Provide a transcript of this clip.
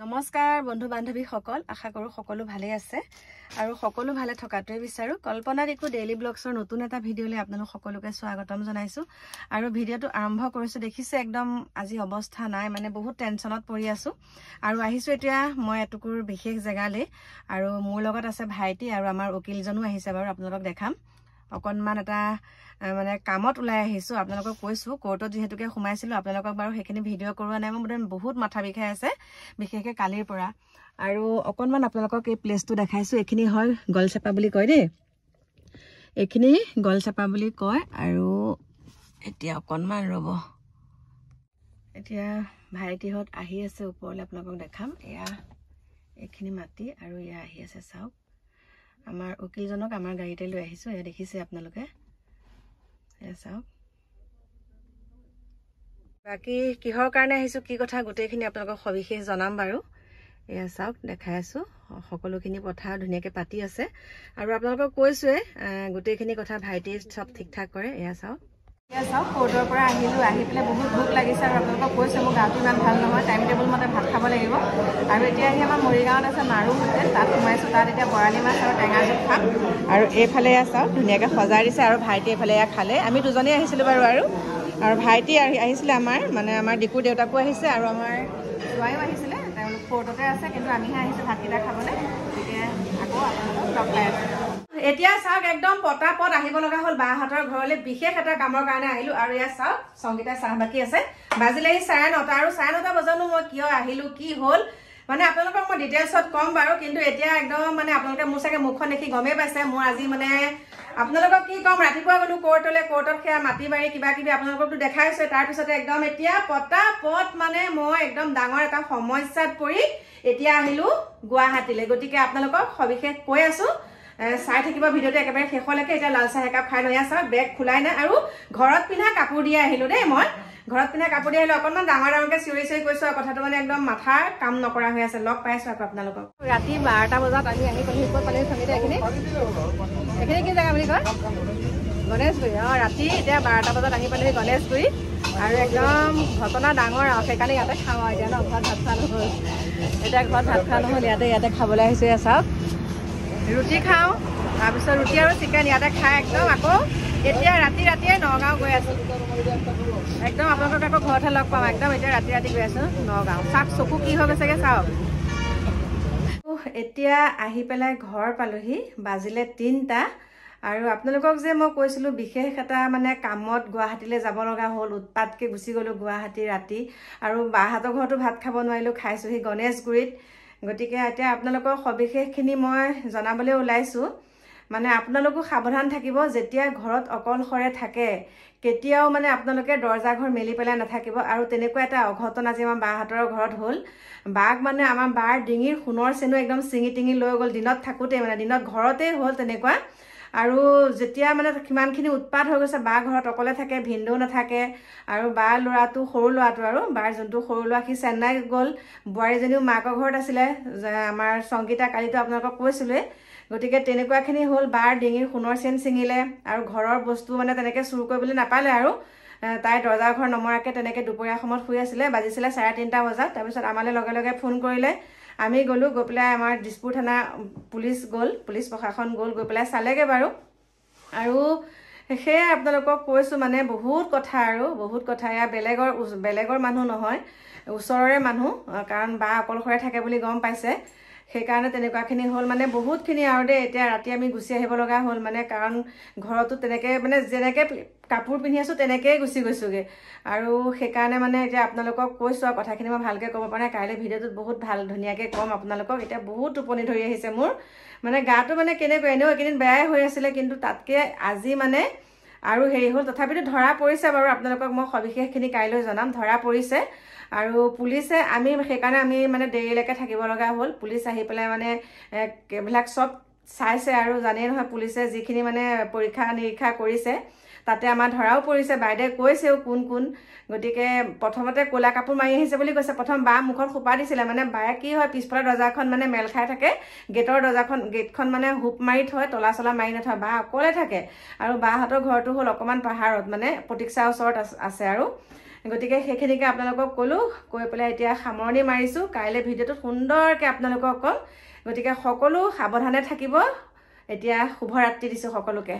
নমস্কাৰ বন্ধু বান্ধৱীসকল আশা কৰোঁ সকলো ভালে আছে আৰু সকলো ভালে থকাটোৱে বিচাৰোঁ কল্পনা দেখো ডেইলি ব্লগছৰ নতুন এটা ভিডিঅ'লৈ আপোনালোক সকলোকে স্বাগতম জনাইছোঁ আৰু ভিডিঅ'টো আৰম্ভ কৰিছোঁ দেখিছোঁ একদম আজি অৱস্থা নাই মানে বহুত টেনশ্যনত পৰি আছোঁ আৰু আহিছোঁ এতিয়া মই এটুকুৰ বিশেষ জেগালৈ আৰু মোৰ লগত আছে ভাইটি আৰু আমাৰ উকিলজনো আহিছে বাৰু আপোনালোকক দেখাম অকণমান এটা মানে কামত ওলাই আহিছোঁ আপোনালোকক কৈছোঁ কোৰ্টত যিহেতুকে সোমাইছিলোঁ আপোনালোকক বাৰু সেইখিনি ভিডিঅ' কৰোৱা নাই মই মানে বহুত মাথা বিষাই আছে বিশেষকৈ কালিৰ পৰা আৰু অকণমান আপোনালোকক এই প্লেচটো দেখাইছোঁ এইখিনি হয় গলচেপা বুলি কয় দেই এইখিনি গলচেপা বুলি কয় আৰু এতিয়া অকণমান ৰ'ব এতিয়া ভাইটিহঁত আহি আছে ওপৰলৈ আপোনালোকক দেখাম এয়া এইখিনি মাটি আৰু এয়া আহি আছে চাওক আমাৰ উকিলজনক আমাৰ গাড়ীতে লৈ আহিছোঁ এয়া দেখিছে আপোনালোকে এয়া চাওক বাকী কিহৰ কাৰণে আহিছোঁ কি কথা গোটেইখিনি আপোনালোকক সবিশেষ জনাম বাৰু এয়া চাওক দেখাই আছোঁ সকলোখিনি কথা ধুনীয়াকৈ পাতি আছে আৰু আপোনালোকক কৈছোঁৱে গোটেইখিনি কথা ভাইটিয়ে চব ঠিক ঠাক কৰে এয়া চাওক চাওক ক'ৰ্টৰ পৰা আহিলোঁ আহি পেলাই বহুত ভোক লাগিছে আৰু আপোনালোকক কৈছে মোৰ গাটো ইমান ভাল নহয় টাইম টেবুল মতে ভাত খাব লাগিব আৰু এতিয়া আহি আমাৰ মৰিগাঁৱত আছে মাৰু হোটেল তাত সোমাইছোঁ তাত এতিয়া বৰালি মাছ আৰু টেঙা জোক খাম আৰু এইফালে চাওক ধুনীয়াকৈ সজাই দিছে আৰু ভাইটি এইফালে ইয়াক খালে আমি দুজনেই আহিছিলোঁ বাৰু আৰু আৰু ভাইটি আহি আহিছিলে আমাৰ মানে আমাৰ ডিকু দেউতাকো আহিছে আৰু আমাৰ ল'ৰাইও আহিছিলে তেওঁলোক ক'ৰ্টতে আছে কিন্তু আমিহে আহিছোঁ ভাতকেইটা খাবলৈ গতিকে আকৌ আপোনালোকক লগ পাই আছোঁ এতিয়া চাওক একদম পটাপট আহিব লগা হ'ল বাহঁতৰ ঘৰলৈ বিশেষ এটা কামৰ কাৰণে আহিলোঁ আৰু ইয়াত চাওক সংগীতাই চাহ বাকী আছে বাজিলেহি চাৰে নটা আৰু চাৰে নটা বজানো মই কিয় আহিলোঁ কি হ'ল মানে আপোনালোকক মই ডিটেইলছত কম বাৰু কিন্তু এতিয়া একদম মানে আপোনালোকে মোৰ চাগে মুখখন দেখি গমেই পাইছে মোৰ আজি মানে আপোনালোকক কি কম ৰাতিপুৱা গ'লোঁ কৰ্টলৈ কৰ্টত সেয়া মাটি বাৰী কিবা কিবি আপোনালোককতো দেখাইছোৱে তাৰপিছতে একদম এতিয়া পটাপট মানে মই একদম ডাঙৰ এটা সমস্যাত পৰি এতিয়া আহিলোঁ গুৱাহাটীলৈ গতিকে আপোনালোকক সবিশেষ কৈ আছোঁ চাই থাকিব ভিডিঅ'টো একেবাৰে শেষলৈকে এতিয়া লাল চাহ একাপ খাই লৈ আছে বেগ খোলাই নাই আৰু ঘৰত পিন্ধা কাপোৰ দিয়ে আহিলোঁ দেই মই ঘৰত পিন্ধা কাপোৰ দিয়ে আহিলোঁ অকণমান ডাঙৰ ডাঙৰকৈ চিঞৰি চিঞৰি কৈছোঁ আৰু কথাটো মানে একদম মাথাৰ কাম নকৰা হৈ আছে লগ পাইছোঁ আকৌ আপোনালোকক ৰাতি বাৰটা বজাত আমি আহি পালোঁ পালোঁ এইখিনি এইখিনি কি জেগা বুলি কয় গণেশগুৰি অঁ ৰাতি এতিয়া বাৰটা বজাত আহি পালোঁ গণেশগুৰি আৰু একদম ঘটনা ডাঙৰ আৰু সেইকাৰণে ইয়াতে খাওঁ আৰু এতিয়া ন ঘৰত ভাত খোৱা নহ'ল এতিয়া ঘৰত ভাত খোৱা নহ'ল ইয়াতে ইয়াতে খাবলৈ আহিছোঁ চাওক ৰুটি খাওঁ তাৰপিছত ৰুটি আৰু চিকেন ইয়াতে খাই একদম আকৌ এতিয়া ৰাতি ৰাতিয়ে নগাঁও গৈ আছোঁ একদম আপোনালোকক আকৌ ঘৰতে লগ পাম একদম এতিয়া ৰাতি ৰাতি গৈ আছোঁ নগাঁও চাওক চকু কি হৈ গৈছেগৈ চাওক এতিয়া আহি পেলাই ঘৰ পালোহি বাজিলে তিনিটা আৰু আপোনালোকক যে মই কৈছিলোঁ বিশেষ এটা মানে কামত গুৱাহাটীলৈ যাব লগা হ'ল উৎপাতকৈ গুচি গ'লোঁ গুৱাহাটী ৰাতি আৰু বাহঁতৰ ঘৰতো ভাত খাব নোৱাৰিলোঁ খাইছোঁহি গণেশগুৰিত গতিকে এতিয়া আপোনালোকৰ সবিশেষখিনি মই জনাবলৈ ওলাইছোঁ মানে আপোনালোকো সাৱধান থাকিব যেতিয়া ঘৰত অকলশৰে থাকে কেতিয়াও মানে আপোনালোকে দৰ্জা ঘৰ মেলি পেলাই নাথাকিব আৰু তেনেকুৱা এটা অঘটন আজি আমাৰ বাহঁতৰ ঘৰত হ'ল বাঘ মানে আমাৰ বাৰ ডিঙিৰ সোণৰ চেনু একদম চিঙি টিঙি লৈ গ'ল দিনত থাকোঁতেই মানে দিনত ঘৰতেই হ'ল তেনেকুৱা আৰু যেতিয়া মানে কিমানখিনি উৎপাত হৈ গৈছে বা ঘৰত অকলে থাকে ভিনদেউ নাথাকে আৰু বাৰ ল'ৰাটো সৰু ল'ৰাটো আৰু বাৰ যোনটো সৰু ল'ৰা সি চেন্নাই গ'ল বোৱাৰীজনীও মাকৰ ঘৰত আছিলে আমাৰ সংগীতা কালিতো আপোনালোকক কৈছিলোৱেই গতিকে তেনেকুৱাখিনি হ'ল বাৰ ডিঙিৰ সোণৰ চেন ছিঙিলে আৰু ঘৰৰ বস্তু মানে তেনেকৈ চুৰ কৰিবলৈ নাপালে আৰু তাই দৰ্জাৰ ঘৰ নমৰাকৈ তেনেকৈ দুপৰীয়া সময়ত শুই আছিলে বাজিছিলে চাৰে তিনিটা বজাত তাৰপিছত আমালৈ লগে লগে ফোন কৰিলে আমি গ'লোঁ গৈ পেলাই আমাৰ দিছপুৰ থানা পুলিচ গ'ল পুলিচ প্ৰশাসন গ'ল গৈ পেলাই চালেগৈ বাৰু আৰু সেয়ে আপোনালোকক কৈছোঁ মানে বহুত কথা আৰু বহুত কথা এয়া বেলেগৰ বেলেগৰ মানুহ নহয় ওচৰৰে মানুহ কাৰণ বা অকলশৰে থাকে বুলি গম পাইছে সেইকাৰণে তেনেকুৱাখিনি হ'ল মানে বহুতখিনি আৰু দেই এতিয়া ৰাতি আমি গুচি আহিব লগা হ'ল মানে কাৰণ ঘৰতো তেনেকৈ মানে যেনেকৈ কাপোৰ পিন্ধি আছোঁ তেনেকৈয়ে গুচি গৈছোঁগৈ আৰু সেইকাৰণে মানে এতিয়া আপোনালোকক কৈছোঁ আৰু কথাখিনি মই ভালকৈ ক'ব পাৰোঁ কাইলৈ ভিডিঅ'টোত বহুত ভাল ধুনীয়াকৈ ক'ম আপোনালোকক এতিয়া বহুত টোপনি ধৰি আহিছে মোৰ মানে গাটো মানে কেনেকৈ এনেও এইকেইদিন বেয়াই হৈ আছিলে কিন্তু তাতকৈ আজি মানে আৰু হেৰি হ'ল তথাপিতো ধৰা পৰিছে বাৰু আপোনালোকক মই সবিশেষখিনি কাইলৈ জনাম ধৰা পৰিছে আৰু পুলিচে আমি সেইকাৰণে আমি মানে দেৰিলৈকে থাকিব লগা হ'ল পুলিচ আহি পেলাই মানে এইবিলাক চব চাইছে আৰু জানেই নহয় পুলিচে যিখিনি মানে পৰীক্ষা নিৰীক্ষা কৰিছে তাতে আমাৰ ধৰাও পৰিছে বাইদেউ কৈছেও কোন কোন গতিকে প্ৰথমতে ক'লা কাপোৰ মাৰি আহিছে বুলি কৈছে প্ৰথম বা মুখত সোপা দিছিলে মানে বায়ে কি হয় পিছফালে দৰ্জাখন মানে মেল খাই থাকে গেটৰ দৰ্জাখন গেটখন মানে হুপ মাৰি থয় তলা চলা মাৰি নথয় বা অকলে থাকে আৰু বাহঁতৰ ঘৰটো হ'ল অকণমান পাহাৰত মানে প্ৰতীক্ষাৰ ওচৰত আছে আৰু গতিকে সেইখিনিকে আপোনালোকক ক'লোঁ কৈ পেলাই এতিয়া সামৰণি মাৰিছোঁ কাইলৈ ভিডিঅ'টোত সুন্দৰকৈ আপোনালোকক ক'ম গতিকে সকলো সাৱধানে থাকিব এতিয়া শুভৰাত্ৰি দিছোঁ সকলোকে